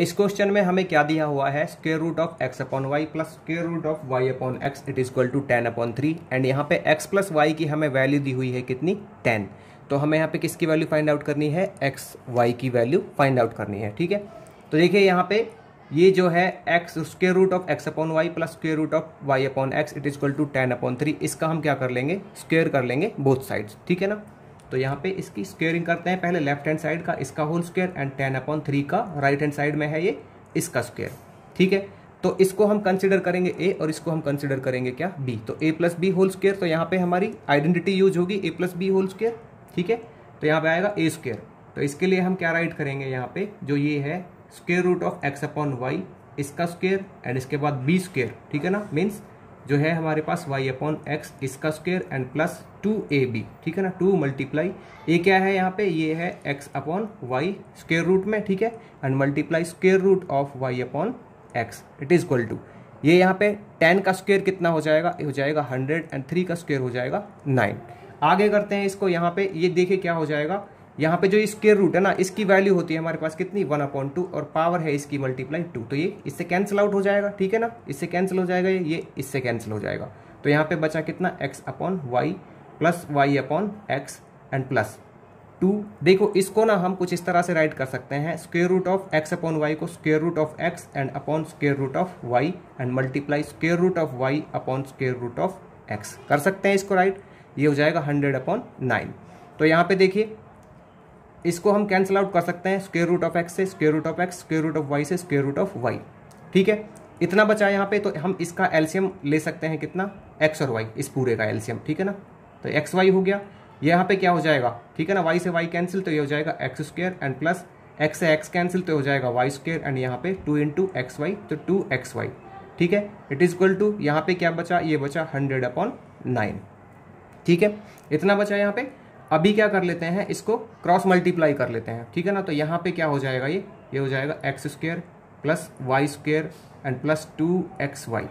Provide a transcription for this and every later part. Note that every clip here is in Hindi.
इस क्वेश्चन में हमें क्या दिया हुआ है square root of x upon y plus square root of y upon x it is equal to ten upon three and यहाँ पे एक्स प्लस वाई की हमें वैल्यू दी हुई है कितनी टेन तो हमें यहाँ पे किसकी वैल्यू फाइंड आउट करनी है एक्स वाई की वैल्यू फाइंड आउट करनी है ठीक है तो देखिए यहाँ पे ये जो है x square root of x upon y plus square root of y upon x it is equal to ten upon three इसका हम क्या कर लेंगे स्केयर कर लेंगे बोथ साइड्स ठीक है ना तो यहाँ पे इसकी स्क्वेयरिंग करते हैं पहले लेफ्ट हैंड साइड का इसका whole square and ten upon three का राइट हैंड साइड में है ये इसका स्क्वेयर ठीक है तो इसको हम कंसिडर करेंगे ए और इसको हम कंसिडर करेंगे क्या बी तो a plus b whole square तो यहाँ पे हमारी आइडेंटिटी यूज होगी a plus b whole square ठीक है तो यहाँ पे आएगा ए स्क्वेयर तो इसके लिए हम क्या राइट करेंगे यहाँ पे जो ये है square root of x upon y इसका स्क्वेयर एंड इसके बाद बी स्क्वेयर ठीक है ना मीन्स जो है हमारे पास वाई अपॉन एक्स इसका square and plus two a b ठीक है ना टू मल्टीप्लाई ये क्या है यहाँ पे ये है x upon y square root में ठीक है and multiply square root of y upon x it is equal to ये यहाँ पे टेन का स्क्वेयर कितना हो जाएगा हो जाएगा हंड्रेड एंड थ्री का स्क्वेयर हो जाएगा नाइन आगे करते हैं इसको यहाँ पे ये देखिए क्या हो जाएगा यहाँ पे जो स्केयर रूट है ना इसकी वैल्यू होती है हमारे पास कितनी वन अपॉन टू और पावर है इसकी मल्टीप्लाई टू तो ये इससे कैंसिल आउट हो जाएगा ठीक है ना इससे कैंसिल हो जाएगा ये इससे कैंसिल हो जाएगा तो यहाँ पे बचा कितना x upon y plus y upon x and plus two देखो इसको ना हम कुछ इस तरह से राइट कर सकते हैं square root of x upon y को square root of x and upon square root of y and multiply square root of y upon square root of x कर सकते हैं इसको राइट ये हो जाएगा हंड्रेड अपॉन नाइन तो यहाँ पे देखिए इसको हम कैंसिल आउट कर सकते हैं स्क्वेयर रूट ऑफ एक्स से square root of x square root of y से स्क्वेयर रूट ऑफ वाई ठीक है इतना बचा यहाँ पे तो हम इसका एल्सियम ले सकते हैं कितना एक्स और वाई इस पूरे का एल्सियम ठीक है ना तो एक्स वाई हो गया यहाँ पे क्या हो जाएगा ठीक है ना वाई से वाई कैंसिल तो ये हो जाएगा x square and plus x से एक्स कैंसिल तो हो जाएगा वाई स्क्वेयर एंड यहाँ पे टू इंटू एक्स वाई तो टू एक्स वाई ठीक है इट इज इक्वल टू यहाँ पे क्या बचा ये बचा हंड्रेड अपॉन नाइन ठीक है इतना बचा यहाँ पे अभी क्या कर लेते हैं इसको क्रॉस मल्टीप्लाई कर लेते हैं ठीक है ना तो यहाँ पे क्या हो जाएगा ये ये हो जाएगा x square plus y square and plus two x y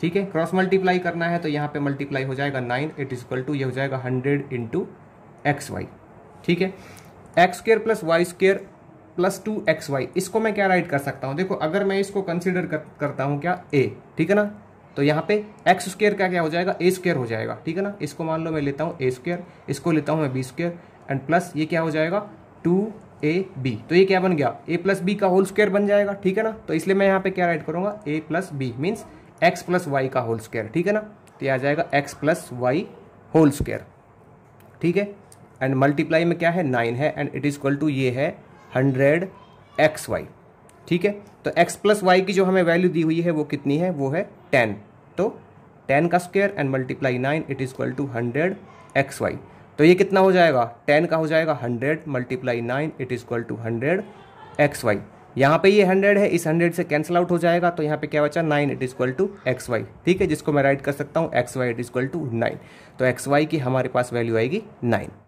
ठीक है क्रॉस मल्टीप्लाई करना है तो यहाँ पे मल्टीप्लाई हो जाएगा nine it is equal to ये हो जाएगा हंड्रेड इंटू एक्स वाई ठीक है x square plus y square plus two x y इसको मैं क्या राइट कर सकता हूँ देखो अगर मैं इसको कंसिडर कर, करता हूँ क्या ए ठीक है ना तो यहाँ पे एक्स स्क्र का क्या हो जाएगा ए स्क्र हो जाएगा ठीक है ना इसको मान लो मैं लेता हूँ ए स्क्र इसको लेता हूँ मैं बी स्क्र एंड प्लस ये क्या हो जाएगा टू ए बी तो ये क्या बन गया ए प्लस बी का होल स्क्र बन जाएगा ठीक है ना तो इसलिए मैं यहाँ पे क्या राइट करूँगा a plus b means x plus y का होल स्क्र ठीक है ना तो ये आ जाएगा x plus y whole square ठीक है एंड मल्टीप्लाई में क्या है नाइन है and it is equal to ये है हंड्रेड एक्स वाई ठीक है तो एक्स प्लस वाई की जो हमें वैल्यू दी हुई है वो कितनी है वो है टेन तो टेन का square and multiply nine it is equal to hundred x y तो ये कितना हो जाएगा टेन का हो जाएगा hundred multiply nine it is equal to hundred x y यहाँ पे ये हंड्रेड है इस हंड्रेड से कैंसिल आउट हो जाएगा तो यहाँ पे क्या बचा nine it is equal to x y ठीक है जिसको मैं राइट कर सकता हूँ x y it is equal to nine तो एक्स वाई की हमारे पास वैल्यू आएगी नाइन